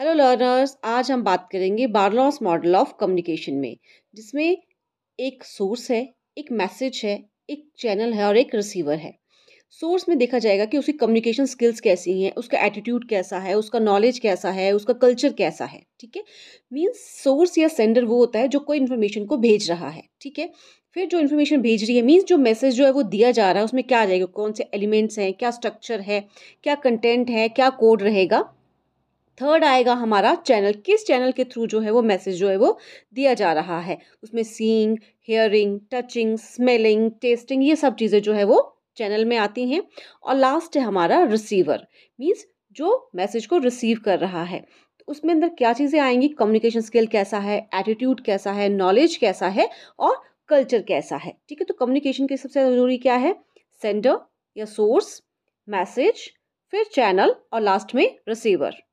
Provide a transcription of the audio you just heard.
hello learners आज हम बात करेंगे बारलॉस मॉडल ऑफ कम्युनिकेशन में जिसमें एक सोर्स है एक मैसेज है एक चैनल है और एक रिसीवर है सोर्स में देखा जाएगा कि उसकी कम्युनिकेशन स्किल्स कैसी हैं उसका एटीट्यूड कैसा है उसका नॉलेज कैसा है उसका कल्चर कैसा है ठीक है मीन्स सोर्स या सेंडर वो होता है जो कोई इन्फॉर्मेशन को भेज रहा है ठीक है फिर जो इन्फॉर्मेशन भेज रही है मीन्स जो मैसेज जो है वो दिया जा रहा है उसमें क्या आ जाएगा कौन से एलिमेंट्स हैं क्या स्ट्रक्चर है क्या कंटेंट है क्या कोड रहेगा थर्ड आएगा हमारा चैनल किस चैनल के थ्रू जो है वो मैसेज जो है वो दिया जा रहा है उसमें seeing hearing touching smelling tasting ये सब चीज़ें जो है वो चैनल में आती हैं और लास्ट है हमारा रिसीवर मीन्स जो मैसेज को रिसीव कर रहा है तो उसमें अंदर क्या चीज़ें आएंगी कम्युनिकेशन स्किल कैसा है एटीट्यूड कैसा है नॉलेज कैसा है और कल्चर कैसा है ठीक है तो कम्युनिकेशन के सबसे ज़रूरी क्या है सेंडर या सोर्स मैसेज फिर चैनल और लास्ट में रिसीवर